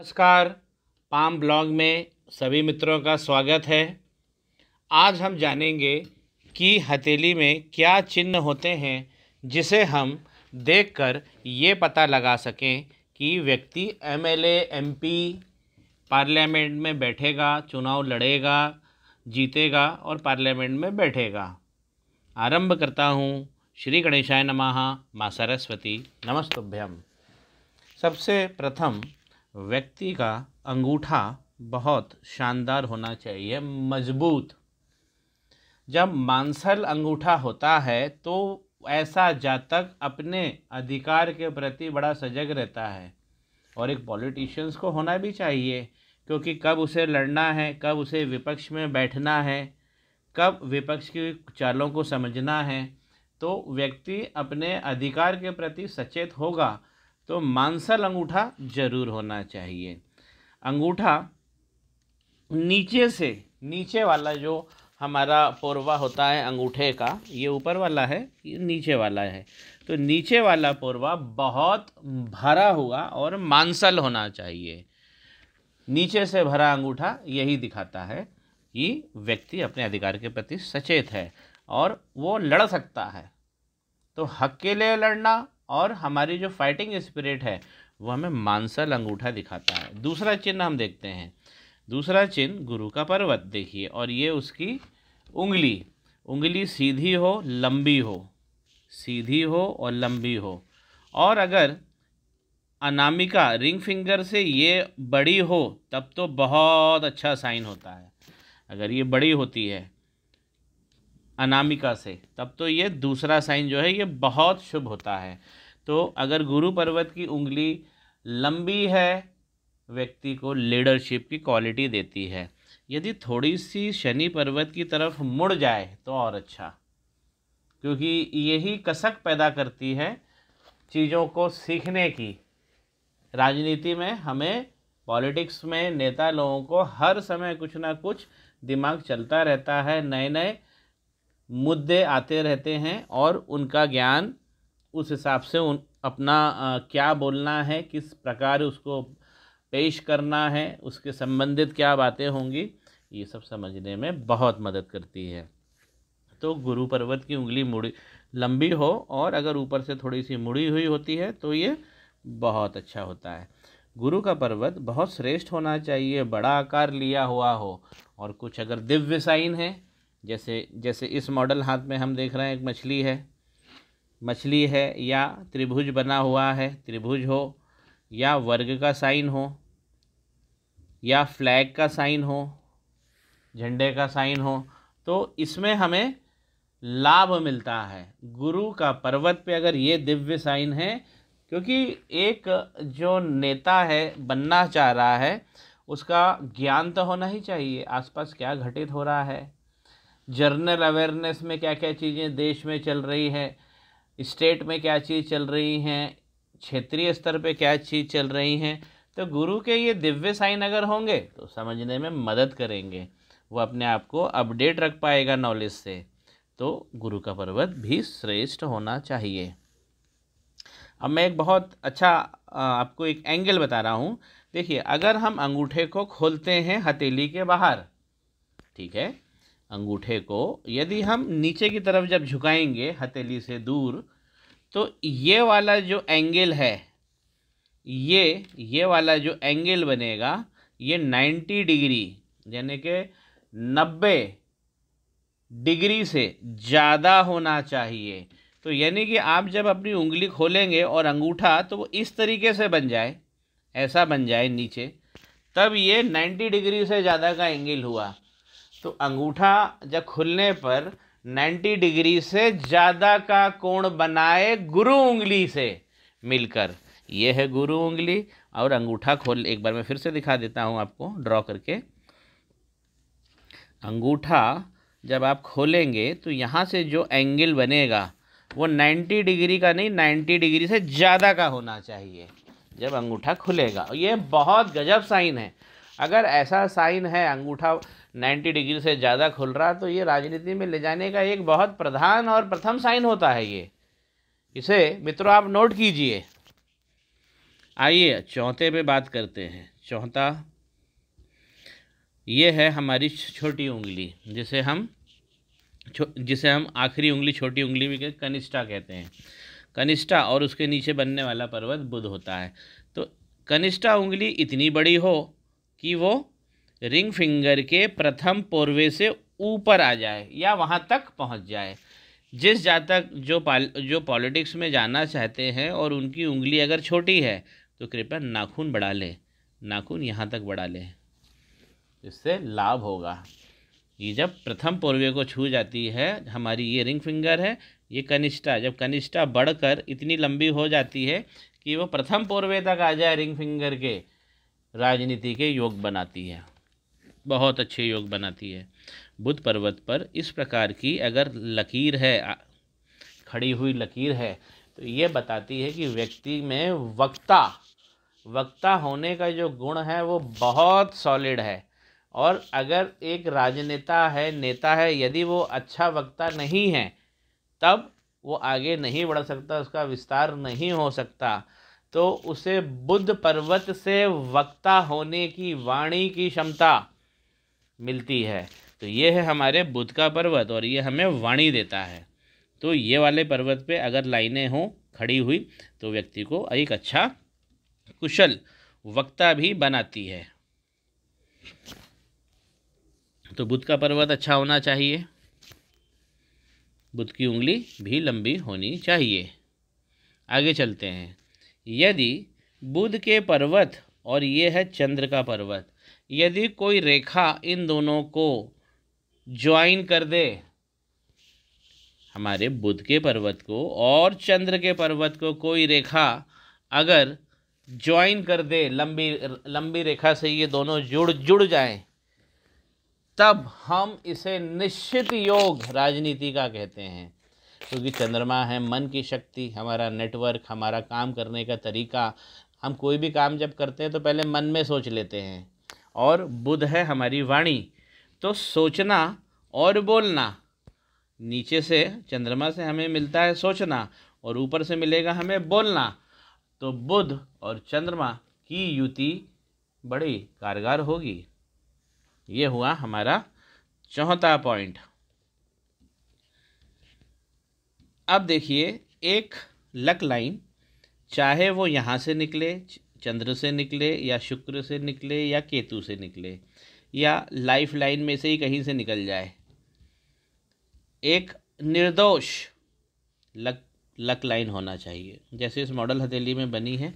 नमस्कार palm blog में सभी मित्रों का स्वागत है आज हम जानेंगे कि हथेली में क्या चिन्ह होते हैं जिसे हम देखकर ये पता लगा सकें कि व्यक्ति एमएलए एमपी पार्लियामेंट में बैठेगा चुनाव लड़ेगा जीतेगा और पार्लियामेंट में बैठेगा आरंभ करता हूँ श्री गणेशाय नमः माँ सरस्वती नमस्तुभ्यम सबसे प्रथम व्यक्ति का अंगूठा बहुत शानदार होना चाहिए मजबूत जब मांसल अंगूठा होता है तो ऐसा जातक अपने अधिकार के प्रति बड़ा सजग रहता है और एक पॉलिटिशियंस को होना भी चाहिए क्योंकि कब उसे लड़ना है कब उसे विपक्ष में बैठना है कब विपक्ष की चालों को समझना है तो व्यक्ति अपने अधिकार के प्रति सचेत होगा तो मांसल अंगूठा जरूर होना चाहिए अंगूठा नीचे से नीचे वाला जो हमारा पोरवा होता है अंगूठे का ये ऊपर वाला है ये नीचे वाला है तो नीचे वाला पोरवा बहुत भरा हुआ और मांसल होना चाहिए नीचे से भरा अंगूठा यही दिखाता है कि व्यक्ति अपने अधिकार के प्रति सचेत है और वो लड़ सकता है तो हक के लिए लड़ना और हमारी जो फाइटिंग स्पिरिट है वो हमें मानसल अंगूठा दिखाता है दूसरा चिन्ह हम देखते हैं दूसरा चिन्ह गुरु का पर्वत देखिए और ये उसकी उंगली उंगली सीधी हो लंबी हो सीधी हो और लंबी हो और अगर अनामिका रिंग फिंगर से ये बड़ी हो तब तो बहुत अच्छा साइन होता है अगर ये बड़ी होती है अनामिका से तब तो ये दूसरा साइन जो है ये बहुत शुभ होता है तो अगर गुरु पर्वत की उंगली लंबी है व्यक्ति को लीडरशिप की क्वालिटी देती है यदि थोड़ी सी शनि पर्वत की तरफ मुड़ जाए तो और अच्छा क्योंकि यही कसक पैदा करती है चीज़ों को सीखने की राजनीति में हमें पॉलिटिक्स में नेता लोगों को हर समय कुछ ना कुछ दिमाग चलता रहता है नए नए मुद्दे आते रहते हैं और उनका ज्ञान उस हिसाब से उन अपना आ, क्या बोलना है किस प्रकार उसको पेश करना है उसके संबंधित क्या बातें होंगी ये सब समझने में बहुत मदद करती है तो गुरु पर्वत की उंगली मुड़ी लंबी हो और अगर ऊपर से थोड़ी सी मुड़ी हुई होती है तो ये बहुत अच्छा होता है गुरु का पर्वत बहुत श्रेष्ठ होना चाहिए बड़ा आकार लिया हुआ हो और कुछ अगर दिव्य साइन है जैसे जैसे इस मॉडल हाथ में हम देख रहे हैं एक मछली है मछली है या त्रिभुज बना हुआ है त्रिभुज हो या वर्ग का साइन हो या फ्लैग का साइन हो झंडे का साइन हो तो इसमें हमें लाभ मिलता है गुरु का पर्वत पे अगर ये दिव्य साइन है क्योंकि एक जो नेता है बनना चाह रहा है उसका ज्ञान तो होना ही चाहिए आसपास क्या घटित हो रहा है जर्नल अवेयरनेस में क्या क्या चीज़ें देश में चल रही है स्टेट में क्या चीज़ चल रही हैं क्षेत्रीय स्तर पे क्या चीज़ चल रही हैं तो गुरु के ये दिव्य साइन अगर होंगे तो समझने में मदद करेंगे वो अपने आप को अपडेट रख पाएगा नॉलेज से तो गुरु का पर्वत भी श्रेष्ठ होना चाहिए अब मैं एक बहुत अच्छा आपको एक एंगल बता रहा हूँ देखिए अगर हम अंगूठे को खोलते हैं हथेली के बाहर ठीक है अंगूठे को यदि हम नीचे की तरफ जब झुकाएंगे हथेली से दूर तो ये वाला जो एंगल है ये ये वाला जो एंगल बनेगा ये 90 डिग्री यानी कि 90 डिग्री से ज़्यादा होना चाहिए तो यानी कि आप जब अपनी उंगली खोलेंगे और अंगूठा तो वो इस तरीके से बन जाए ऐसा बन जाए नीचे तब ये 90 डिग्री से ज़्यादा का एंगल हुआ तो अंगूठा जब खुलने पर 90 डिग्री से ज़्यादा का कोण बनाए गुरु उंगली से मिलकर यह है गुरु उंगली और अंगूठा खोल एक बार मैं फिर से दिखा देता हूँ आपको ड्रॉ करके अंगूठा जब आप खोलेंगे तो यहाँ से जो एंगल बनेगा वो 90 डिग्री का नहीं 90 डिग्री से ज़्यादा का होना चाहिए जब अंगूठा खुलेगा ये बहुत गजब साइन है अगर ऐसा साइन है अंगूठा 90 डिग्री से ज़्यादा खुल रहा तो ये राजनीति में ले जाने का एक बहुत प्रधान और प्रथम साइन होता है ये इसे मित्रों आप नोट कीजिए आइए चौथे पे बात करते हैं चौथा ये है हमारी छोटी उंगली जिसे हम जिसे हम आखिरी उंगली छोटी उंगली भी कनिष्ठा कहते हैं कनिष्ठा और उसके नीचे बनने वाला पर्वत बुध होता है तो कनिष्ठा उंगली इतनी बड़ी हो कि वो रिंग फिंगर के प्रथम पोर्वे से ऊपर आ जाए या वहाँ तक पहुँच जाए जिस जातक जो पाल जो पॉलिटिक्स में जाना चाहते हैं और उनकी उंगली अगर छोटी है तो कृपया नाखून बढ़ा लें नाखून यहाँ तक बढ़ा लें इससे लाभ होगा ये जब प्रथम पोर्वे को छू जाती है हमारी ये रिंग फिंगर है ये कनिष्ठा जब कनिष्ठा बढ़कर इतनी लंबी हो जाती है कि वो प्रथम पोर्वे तक आ जाए रिंग फिंगर के राजनीति के योग बनाती है बहुत अच्छे योग बनाती है बुद्ध पर्वत पर इस प्रकार की अगर लकीर है खड़ी हुई लकीर है तो ये बताती है कि व्यक्ति में वक्ता वक्ता होने का जो गुण है वो बहुत सॉलिड है और अगर एक राजनेता है नेता है यदि वो अच्छा वक्ता नहीं है तब वो आगे नहीं बढ़ सकता उसका विस्तार नहीं हो सकता तो उसे बुद्ध पर्वत से वक्ता होने की वाणी की क्षमता मिलती है तो ये है हमारे बुध का पर्वत और ये हमें वाणी देता है तो ये वाले पर्वत पे अगर लाइनें हों खड़ी हुई तो व्यक्ति को एक अच्छा कुशल वक्ता भी बनाती है तो बुध का पर्वत अच्छा होना चाहिए बुध की उंगली भी लंबी होनी चाहिए आगे चलते हैं यदि बुध के पर्वत और ये है चंद्र का पर्वत यदि कोई रेखा इन दोनों को ज्वाइन कर दे हमारे बुध के पर्वत को और चंद्र के पर्वत को कोई रेखा अगर ज्वाइन कर दे लंबी लंबी रेखा से ये दोनों जुड़ जुड़ जाए तब हम इसे निश्चित योग राजनीति का कहते हैं क्योंकि चंद्रमा है मन की शक्ति हमारा नेटवर्क हमारा काम करने का तरीका हम कोई भी काम जब करते हैं तो पहले मन में सोच लेते हैं और बुध है हमारी वाणी तो सोचना और बोलना नीचे से चंद्रमा से हमें मिलता है सोचना और ऊपर से मिलेगा हमें बोलना तो बुध और चंद्रमा की युति बड़ी कारगर होगी ये हुआ हमारा चौथा पॉइंट अब देखिए एक लक लाइन चाहे वो यहाँ से निकले चंद्र से निकले या शुक्र से निकले या केतु से निकले या लाइफ लाइन में से ही कहीं से निकल जाए एक निर्दोष लक लक लाइन होना चाहिए जैसे इस मॉडल हथेली में बनी है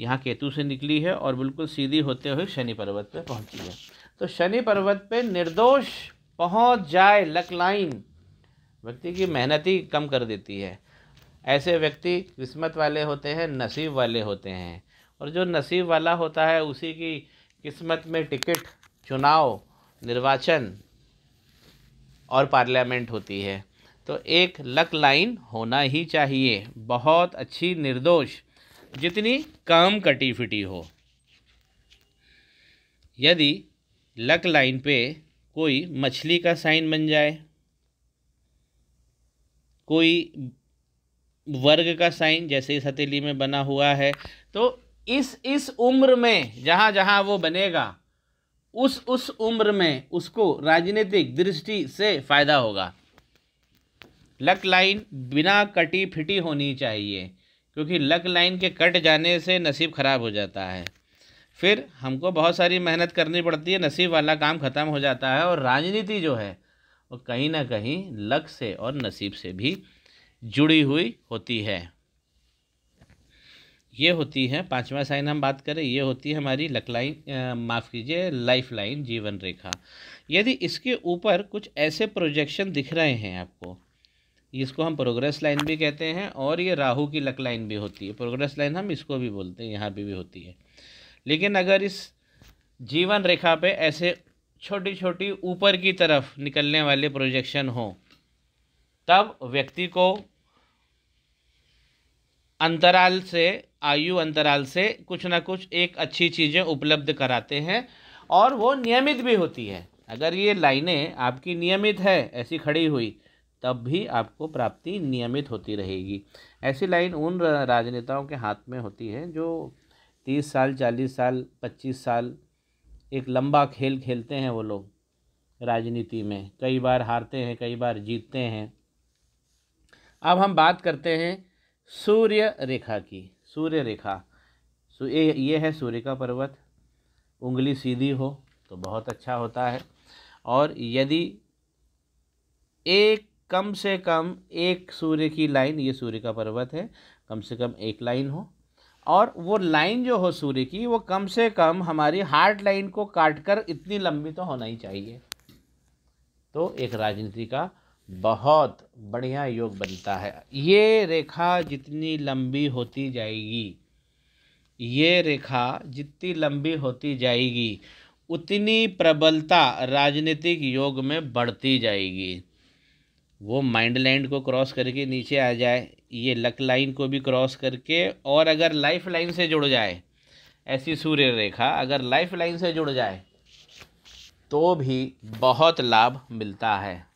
यहाँ केतु से निकली है और बिल्कुल सीधी होते हुए शनि पर्वत पे पहुँची है तो शनि पर्वत पे निर्दोष पहुँच जाए लक लाइन व्यक्ति की मेहनत ही कम कर देती है ऐसे व्यक्ति किस्मत वाले होते हैं नसीब वाले होते हैं और जो नसीब वाला होता है उसी की किस्मत में टिकट चुनाव निर्वाचन और पार्लियामेंट होती है तो एक लक लाइन होना ही चाहिए बहुत अच्छी निर्दोष जितनी काम कटी फिटी हो यदि लक लाइन पे कोई मछली का साइन बन जाए कोई वर्ग का साइन जैसे इस हथेली में बना हुआ है तो इस इस उम्र में जहाँ जहाँ वो बनेगा उस उस उम्र में उसको राजनीतिक दृष्टि से फ़ायदा होगा लक लाइन बिना कटी फिटी होनी चाहिए क्योंकि लक लाइन के कट जाने से नसीब ख़राब हो जाता है फिर हमको बहुत सारी मेहनत करनी पड़ती है नसीब वाला काम ख़त्म हो जाता है और राजनीति जो है वो कहीं ना कहीं लक से और नसीब से भी जुड़ी हुई होती है ये होती है पांचवा साइन हम बात करें ये होती है हमारी लकलाइन माफ़ कीजिए लाइफ लाइन जीवन रेखा यदि इसके ऊपर कुछ ऐसे प्रोजेक्शन दिख रहे हैं आपको इसको हम प्रोग्रेस लाइन भी कहते हैं और ये राहु की लक लाइन भी होती है प्रोग्रेस लाइन हम इसको भी बोलते हैं यहाँ भी, भी होती है लेकिन अगर इस जीवन रेखा पे ऐसे छोटी छोटी ऊपर की तरफ निकलने वाले प्रोजेक्शन हों तब व्यक्ति को अंतराल से आयु अंतराल से कुछ ना कुछ एक अच्छी चीज़ें उपलब्ध कराते हैं और वो नियमित भी होती है अगर ये लाइनें आपकी नियमित है ऐसी खड़ी हुई तब भी आपको प्राप्ति नियमित होती रहेगी ऐसी लाइन उन राजनेताओं के हाथ में होती है जो तीस साल चालीस साल पच्चीस साल एक लंबा खेल खेलते हैं वो लोग राजनीति में कई बार हारते हैं कई बार जीतते हैं अब हम बात करते हैं सूर्य रेखा की सूर्य रेखा सो ये ये है सूर्य का पर्वत उंगली सीधी हो तो बहुत अच्छा होता है और यदि एक कम से कम एक सूर्य की लाइन ये सूर्य का पर्वत है कम से कम एक लाइन हो और वो लाइन जो हो सूर्य की वो कम से कम हमारी हार्ड लाइन को काट कर इतनी लंबी तो होना ही चाहिए तो एक राजनीति का बहुत बढ़िया योग बनता है ये रेखा जितनी लंबी होती जाएगी ये रेखा जितनी लंबी होती जाएगी उतनी प्रबलता राजनीतिक योग में बढ़ती जाएगी वो माइंड लैंड को क्रॉस करके नीचे आ जाए ये लक लाइन को भी क्रॉस करके और अगर लाइफ लाइन से जुड़ जाए ऐसी सूर्य रेखा अगर लाइफ लाइन से जुड़ जाए तो भी बहुत लाभ मिलता है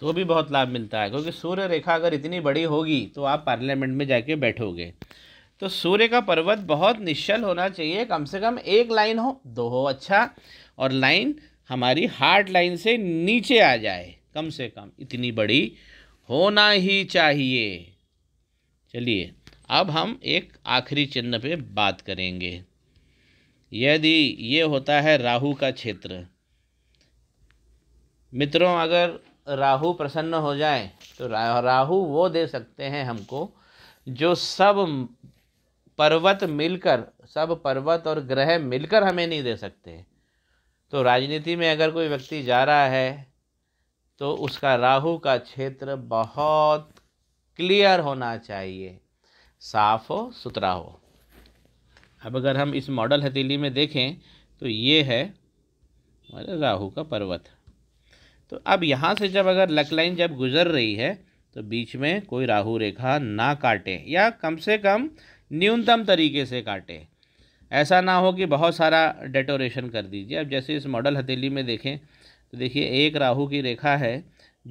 तो भी बहुत लाभ मिलता है क्योंकि सूर्य रेखा अगर इतनी बड़ी होगी तो आप पार्लियामेंट में जाके बैठोगे तो सूर्य का पर्वत बहुत निश्चल होना चाहिए कम से कम एक लाइन हो दो हो अच्छा और लाइन हमारी हार्ड लाइन से नीचे आ जाए कम से कम इतनी बड़ी होना ही चाहिए चलिए अब हम एक आखिरी चिन्ह पे बात करेंगे यदि ये होता है राहु का क्षेत्र मित्रों अगर राहु प्रसन्न हो जाए तो राहु वो दे सकते हैं हमको जो सब पर्वत मिलकर सब पर्वत और ग्रह मिलकर हमें नहीं दे सकते तो राजनीति में अगर कोई व्यक्ति जा रहा है तो उसका राहु का क्षेत्र बहुत क्लियर होना चाहिए साफ हो सुथरा हो अब अगर हम इस मॉडल हथेली में देखें तो ये है हमारे राहु का पर्वत तो अब यहाँ से जब अगर लक लाइन जब गुजर रही है तो बीच में कोई राहु रेखा ना काटें या कम से कम न्यूनतम तरीके से काटें ऐसा ना हो कि बहुत सारा डेटोरेशन कर दीजिए अब जैसे इस मॉडल हथेली में देखें तो देखिए एक राहु की रेखा है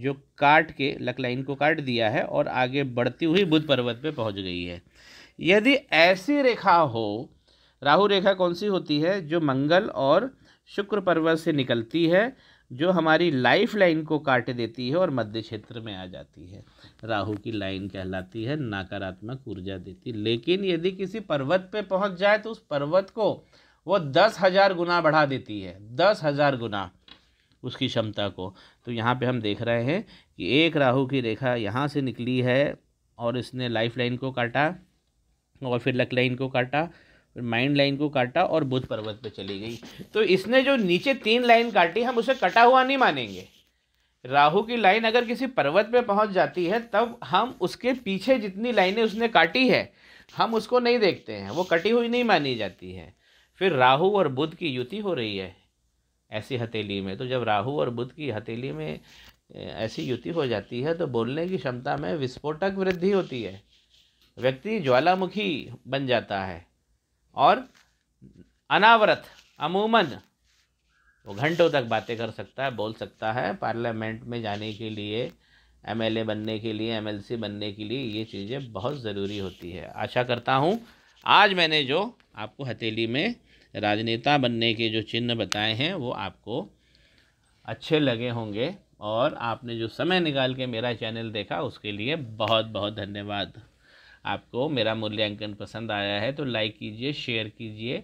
जो काट के लक लाइन को काट दिया है और आगे बढ़ती हुई बुध पर्वत पे पहुंच गई है यदि ऐसी रेखा हो राहु रेखा कौन सी होती है जो मंगल और शुक्र पर्वत से निकलती है जो हमारी लाइफ लाइन को काट देती है और मध्य क्षेत्र में आ जाती है राहु की लाइन कहलाती है नकारात्मक ऊर्जा देती लेकिन यदि किसी पर्वत पे पहुंच जाए तो उस पर्वत को वो दस हज़ार गुना बढ़ा देती है दस हज़ार गुना उसकी क्षमता को तो यहाँ पे हम देख रहे हैं कि एक राहु की रेखा यहाँ से निकली है और इसने लाइफ लाइन को काटा और फिर लक लाइन को काटा फिर माइंड लाइन को काटा और बुध पर्वत पर चली गई तो इसने जो नीचे तीन लाइन काटी हम उसे कटा हुआ नहीं मानेंगे राहु की लाइन अगर किसी पर्वत पे पहुंच जाती है तब हम उसके पीछे जितनी लाइनें उसने काटी है हम उसको नहीं देखते हैं वो कटी हुई नहीं मानी जाती है फिर राहु और बुध की युति हो रही है ऐसी हथेली में तो जब राहु और बुध की हथेली में ऐसी युति हो जाती है तो बोलने की क्षमता में विस्फोटक वृद्धि होती है व्यक्ति ज्वालामुखी बन जाता है और अनावरत अमूमन वो घंटों तक बातें कर सकता है बोल सकता है पार्लियामेंट में जाने के लिए एमएलए बनने के लिए एमएलसी बनने के लिए ये चीज़ें बहुत ज़रूरी होती है आशा करता हूँ आज मैंने जो आपको हथेली में राजनेता बनने के जो चिन्ह बताए हैं वो आपको अच्छे लगे होंगे और आपने जो समय निकाल के मेरा चैनल देखा उसके लिए बहुत बहुत धन्यवाद आपको मेरा मूल्यांकन पसंद आया है तो लाइक कीजिए शेयर कीजिए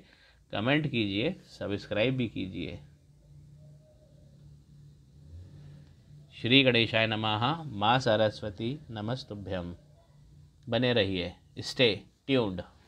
कमेंट कीजिए सब्सक्राइब भी कीजिए श्री गणेशाय नमः माँ सरस्वती नमस्तुभ्यम बने रहिए स्टे ट्यून्ड